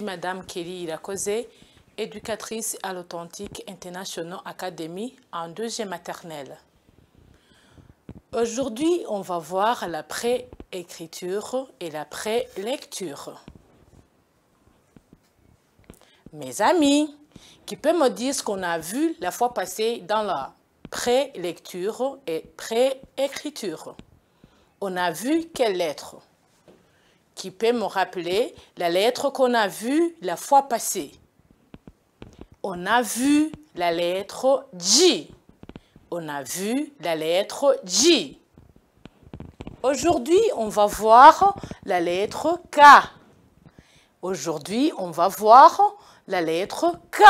Madame Kelly Irakoze, éducatrice à l'Authentique International Academy en deuxième maternelle. Aujourd'hui, on va voir la pré-écriture et la pré-lecture. Mes amis, qui peut me dire ce qu'on a vu la fois passée dans la pré-lecture et pré-écriture On a vu quelles lettres qui peut me rappeler la lettre qu'on a vue la fois passée. On a vu la lettre J. On a vu la lettre J. Aujourd'hui, on va voir la lettre K. Aujourd'hui, on va voir la lettre K.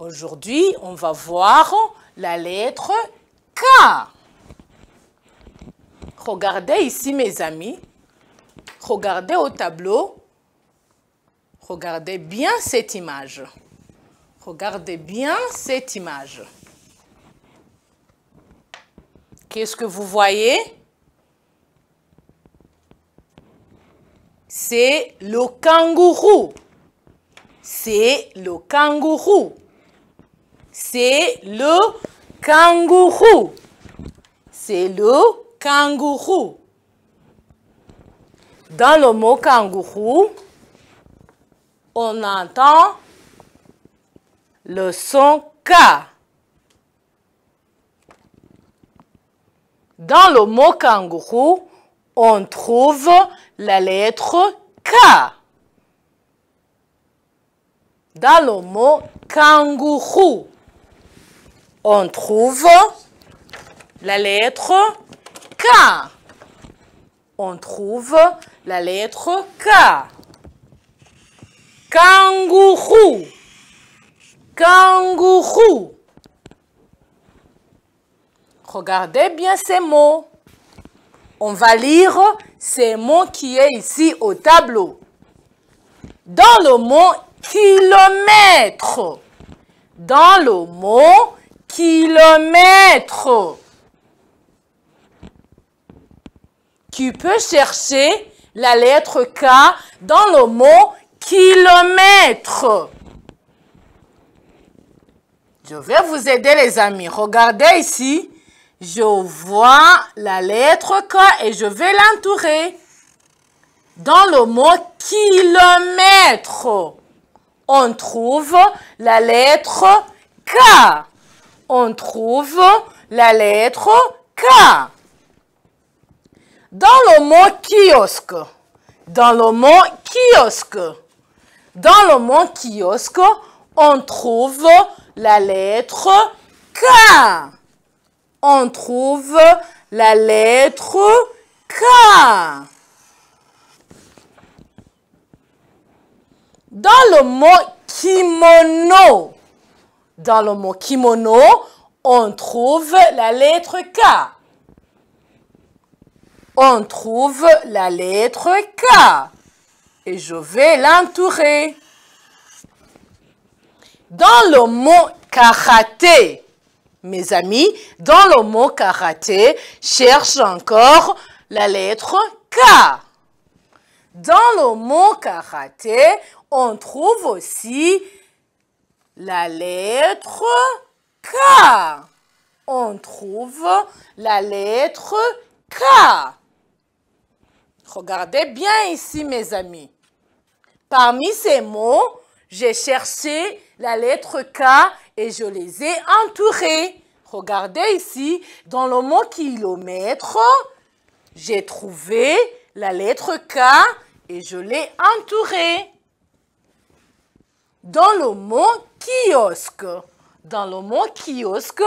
Aujourd'hui, on va voir la lettre K. Regardez ici, mes amis. Regardez au tableau. Regardez bien cette image. Regardez bien cette image. Qu'est-ce que vous voyez C'est le kangourou. C'est le kangourou. C'est le kangourou. C'est le kangourou. Dans le mot kangourou, on entend le son K. Dans le mot kangourou, on trouve la lettre K. Dans le mot kangourou, on trouve la lettre K. On trouve la lettre K. Kangourou. Kangourou. Regardez bien ces mots. On va lire ces mots qui est ici au tableau. Dans le mot kilomètre. Dans le mot kilomètre. tu peux chercher la lettre K dans le mot kilomètre. Je vais vous aider les amis. Regardez ici. Je vois la lettre K et je vais l'entourer. Dans le mot kilomètre, on trouve la lettre K. On trouve la lettre K. Dans le mot kiosque, dans le mot kiosque, dans le mot kiosque, on trouve la lettre K. On trouve la lettre K. Dans le mot kimono, dans le mot kimono, on trouve la lettre K on trouve la lettre K. Et je vais l'entourer. Dans le mot karaté, mes amis, dans le mot karaté, cherche encore la lettre K. Dans le mot karaté, on trouve aussi la lettre K. On trouve la lettre K. Regardez bien ici, mes amis. Parmi ces mots, j'ai cherché la lettre K et je les ai entourés. Regardez ici, dans le mot kilomètre, j'ai trouvé la lettre K et je l'ai entourée. Dans le mot kiosque, dans le mot kiosque,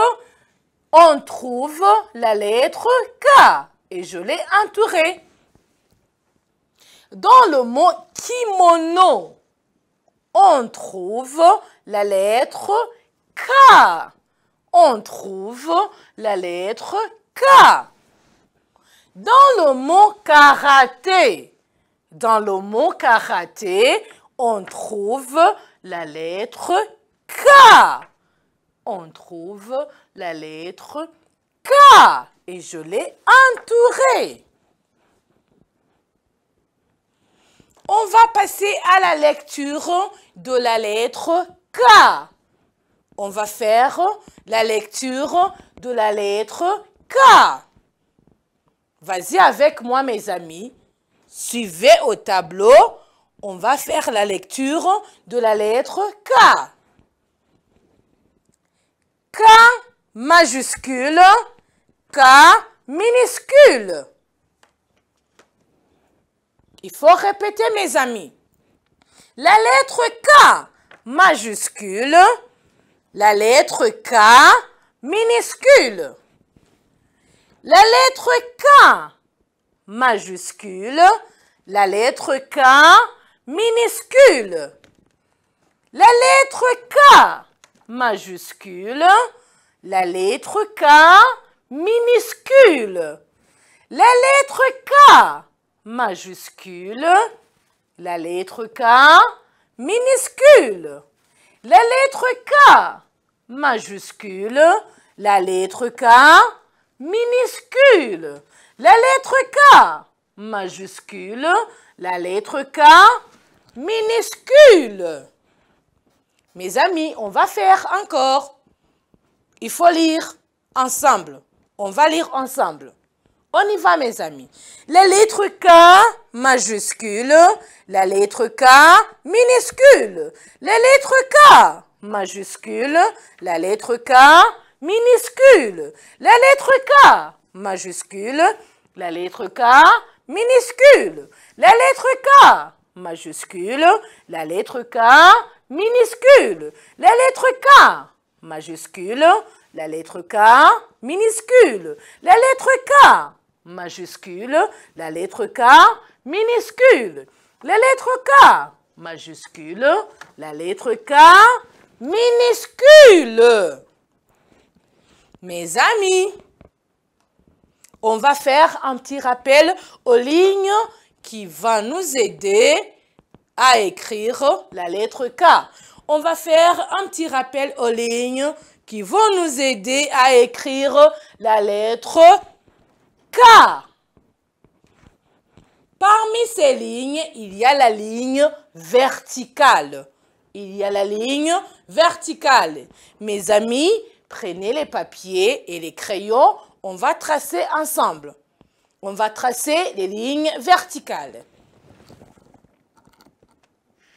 on trouve la lettre K et je l'ai entourée. Dans le mot kimono, on trouve la lettre K. On trouve la lettre K. Dans le mot karaté, dans le mot karaté, on trouve la lettre K. On trouve la lettre K. Et je l'ai entouré. On va passer à la lecture de la lettre K. On va faire la lecture de la lettre K. Vas-y avec moi, mes amis. Suivez au tableau. On va faire la lecture de la lettre K. K majuscule, K minuscule. Il faut répéter, mes amis. La lettre K majuscule, la lettre K minuscule. La lettre K majuscule, la lettre K minuscule. La lettre K majuscule, la lettre K minuscule. La lettre K majuscule, la lettre K minuscule, la lettre K majuscule, la lettre K minuscule, la lettre K majuscule, la lettre K minuscule. Mes amis, on va faire encore. Il faut lire ensemble. On va lire ensemble. On y va, mes amis. La lettre K majuscule, la lettre K minuscule, la lettre K majuscule, la lettre K minuscule, la lettre K majuscule, la lettre K minuscule, la lettre K majuscule, la lettre K minuscule, la lettre K majuscule, la lettre K minuscule, la lettre K majuscule, la lettre K minuscule. La lettre K majuscule, la lettre K minuscule. Mes amis, on va faire un petit rappel aux lignes qui vont nous aider à écrire la lettre K. On va faire un petit rappel aux lignes qui vont nous aider à écrire la lettre K car parmi ces lignes, il y a la ligne verticale. Il y a la ligne verticale. Mes amis, prenez les papiers et les crayons. On va tracer ensemble. On va tracer les lignes verticales.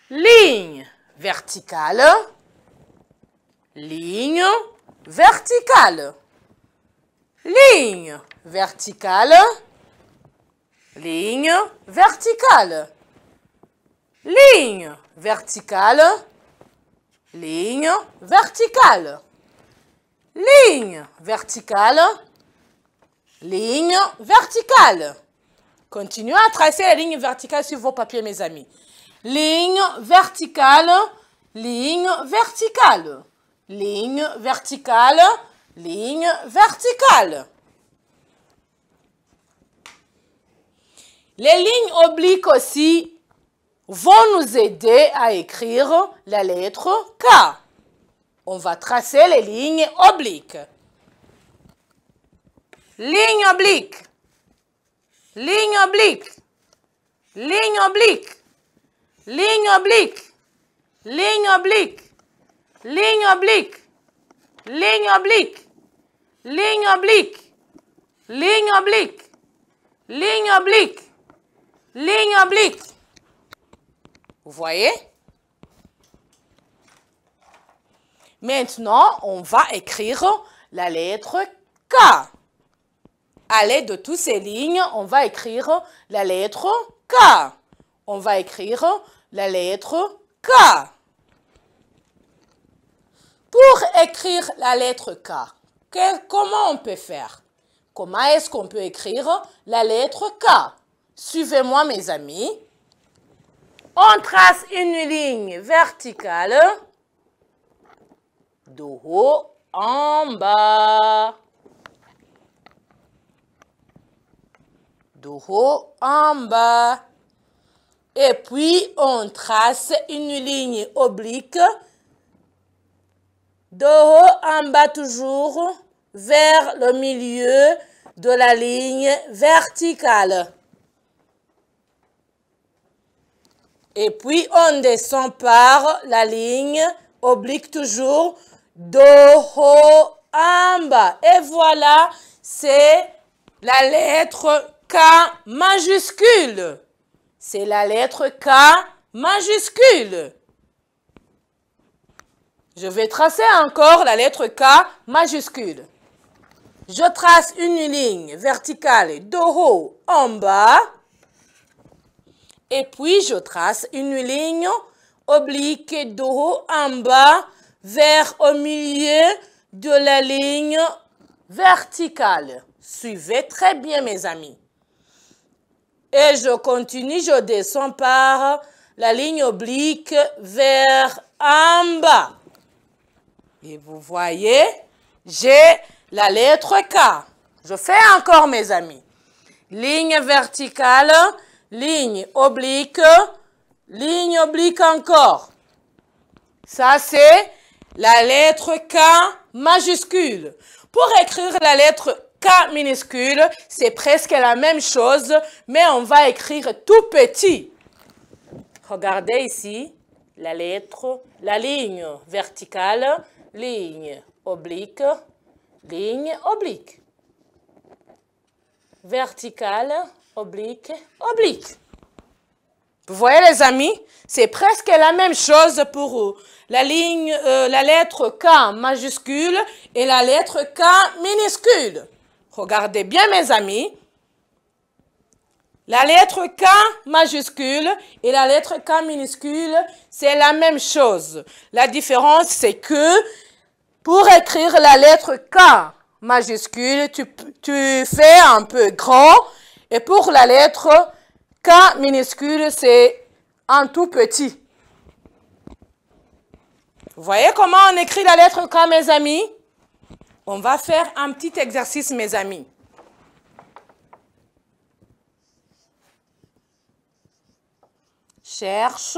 Ligne verticale. Ligne verticale. Ligne verticale. Ligne verticale. Ligne verticale. Ligne verticale. Ligne verticale. Ligne verticale. Continuez à tracer la ligne verticale sur vos papiers, mes amis. Ligne verticale, ligne verticale, ligne verticale, ligne verticale. Les lignes obliques aussi vont nous aider à écrire la lettre K. On va tracer les lignes obliques. Ligne oblique. Ligne oblique. Ligne oblique. Ligne oblique. Ligne oblique. Ligne oblique. Ligne oblique ligne oblique, ligne oblique, ligne oblique, ligne oblique. Vous voyez Maintenant, on va écrire la lettre K. À l'aide de toutes ces lignes, on va écrire la lettre K. On va écrire la lettre K. Pour écrire la lettre K, comment on peut faire Comment est-ce qu'on peut écrire la lettre K Suivez-moi mes amis. On trace une ligne verticale de haut en bas. De haut en bas. Et puis, on trace une ligne oblique de haut en bas toujours vers le milieu de la ligne verticale. Et puis, on descend par la ligne oblique toujours do, ho, en bas. Et voilà, c'est la lettre K majuscule. C'est la lettre K majuscule. Je vais tracer encore la lettre K majuscule. Je trace une ligne verticale de haut en bas. Et puis, je trace une ligne oblique de haut en bas vers au milieu de la ligne verticale. Suivez très bien, mes amis. Et je continue, je descends par la ligne oblique vers en bas. Et vous voyez, j'ai la lettre K. Je fais encore, mes amis. Ligne verticale, ligne oblique, ligne oblique encore. Ça, c'est la lettre K majuscule. Pour écrire la lettre K minuscule, c'est presque la même chose, mais on va écrire tout petit. Regardez ici la lettre, la ligne verticale, ligne oblique, Ligne oblique. Verticale, oblique, oblique. Vous voyez les amis, c'est presque la même chose pour la ligne, euh, la lettre K majuscule et la lettre K minuscule. Regardez bien mes amis. La lettre K majuscule et la lettre K minuscule, c'est la même chose. La différence, c'est que pour écrire la lettre K majuscule, tu, fais un peu grand. Et pour la lettre K minuscule, c'est un tout petit. Vous voyez comment on écrit la lettre K, mes amis On va faire un petit exercice, mes amis. Cherche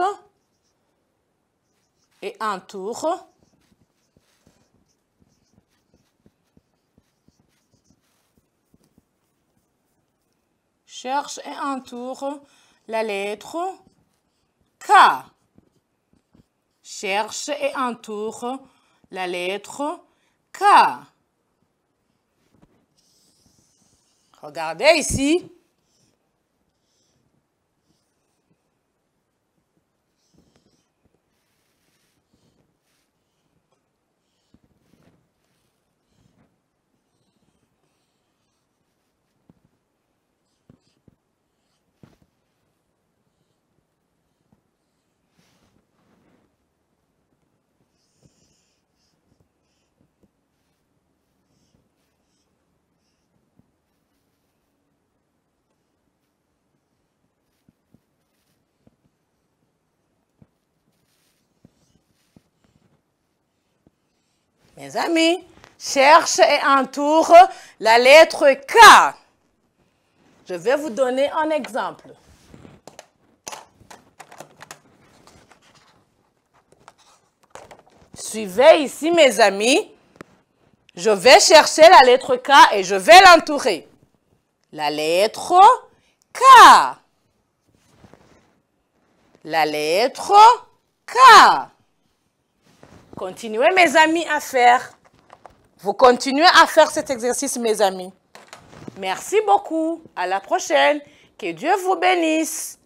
et entoure cherche et entoure la lettre K. Cherche et entoure la lettre K. Regardez ici. Mes amis, cherche et entoure la lettre K. Je vais vous donner un exemple. Suivez ici, mes amis. Je vais chercher la lettre K et je vais l'entourer. La lettre K. La lettre K. Continuez, mes amis, à faire. Vous continuez à faire cet exercice, mes amis. Merci beaucoup. À la prochaine. Que Dieu vous bénisse.